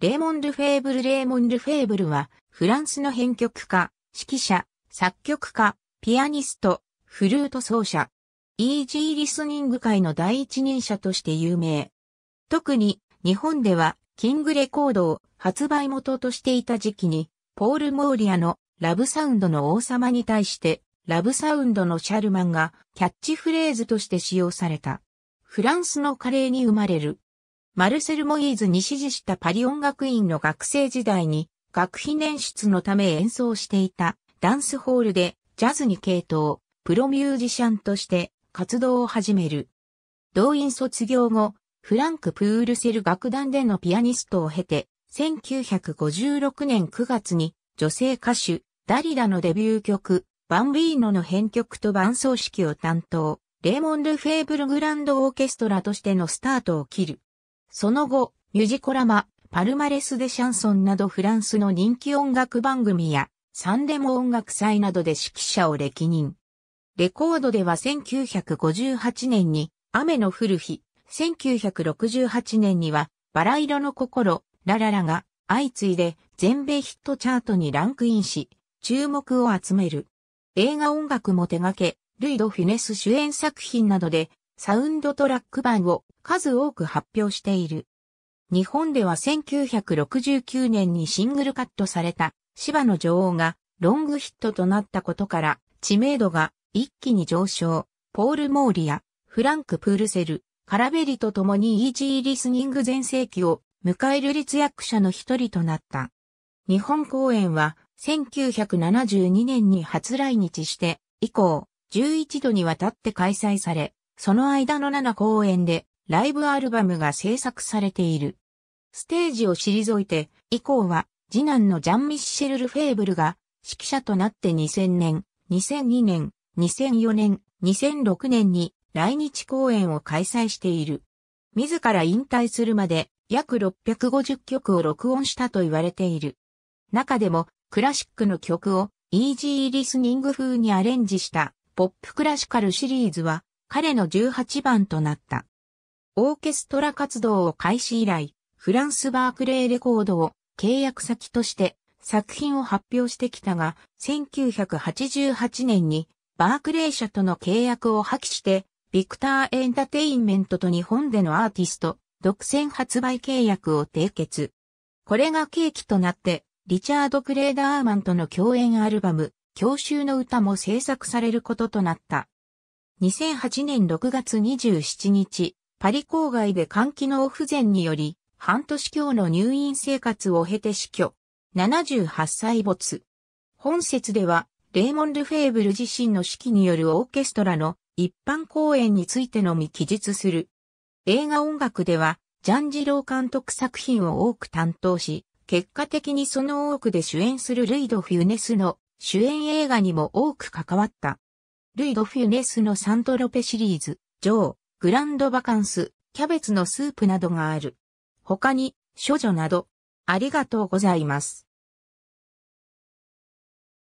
レーモン・ルフェーブル・レーモン・ルフェーブルは、フランスの編曲家、指揮者、作曲家、ピアニスト、フルート奏者、イージーリスニング界の第一人者として有名。特に、日本では、キングレコードを発売元としていた時期に、ポール・モーリアのラブサウンドの王様に対して、ラブサウンドのシャルマンがキャッチフレーズとして使用された。フランスのカレーに生まれるマルセル・モイーズに支持したパリ音楽院の学生時代に、学費年出のため演奏していたダンスホールでジャズに系統、プロミュージシャンとして活動を始める。動員卒業後、フランク・プールセル楽団でのピアニストを経て、1956年9月に女性歌手、ダリラのデビュー曲、バンビーノの編曲と伴奏式を担当、レーモン・ル・フェーブル・グランド・オーケストラとしてのスタートを切る。その後、ミュージコラマ、パルマレス・デ・シャンソンなどフランスの人気音楽番組や、サンデモ音楽祭などで指揮者を歴任。レコードでは1958年に、雨の降る日、1968年には、バラ色の心、ラララが、相次いで、全米ヒットチャートにランクインし、注目を集める。映画音楽も手掛け、ルイド・フィネス主演作品などでサウンドトラック版を数多く発表している。日本では1969年にシングルカットされた芝の女王がロングヒットとなったことから知名度が一気に上昇。ポール・モーリア、フランク・プールセル、カラベリと共にイージーリスニング全盛期を迎える立役者の一人となった。日本公演は1972年に初来日して以降11度にわたって開催され、その間の7公演でライブアルバムが制作されている。ステージを退いて、以降は次男のジャン・ミッシェル・ルフェーブルが指揮者となって2000年、2002年、2004年、2006年に来日公演を開催している。自ら引退するまで約650曲を録音したと言われている。中でもクラシックの曲をイージーリスニング風にアレンジしたポップクラシカルシリーズは彼の18番となった。オーケストラ活動を開始以来、フランスバークレーレコードを契約先として作品を発表してきたが、1988年にバークレー社との契約を破棄して、ビクターエンタテインメントと日本でのアーティスト、独占発売契約を締結。これが契機となって、リチャード・クレーダーマンとの共演アルバム、教習の歌も制作されることとなった。2008年6月27日、パリ郊外で肝機能不全により、半年強の入院生活を経て死去。78歳没。本節では、レーモン・ル・フェーブル自身の指揮によるオーケストラの一般公演についてのみ記述する。映画音楽では、ジャンジロー監督作品を多く担当し、結果的にその多くで主演するルイド・フィュネスの主演映画にも多く関わった。ルイ・ド・フュネスのサントロペシリーズ、ジョー、グランドバカンス、キャベツのスープなどがある。他に、処女など、ありがとうございます。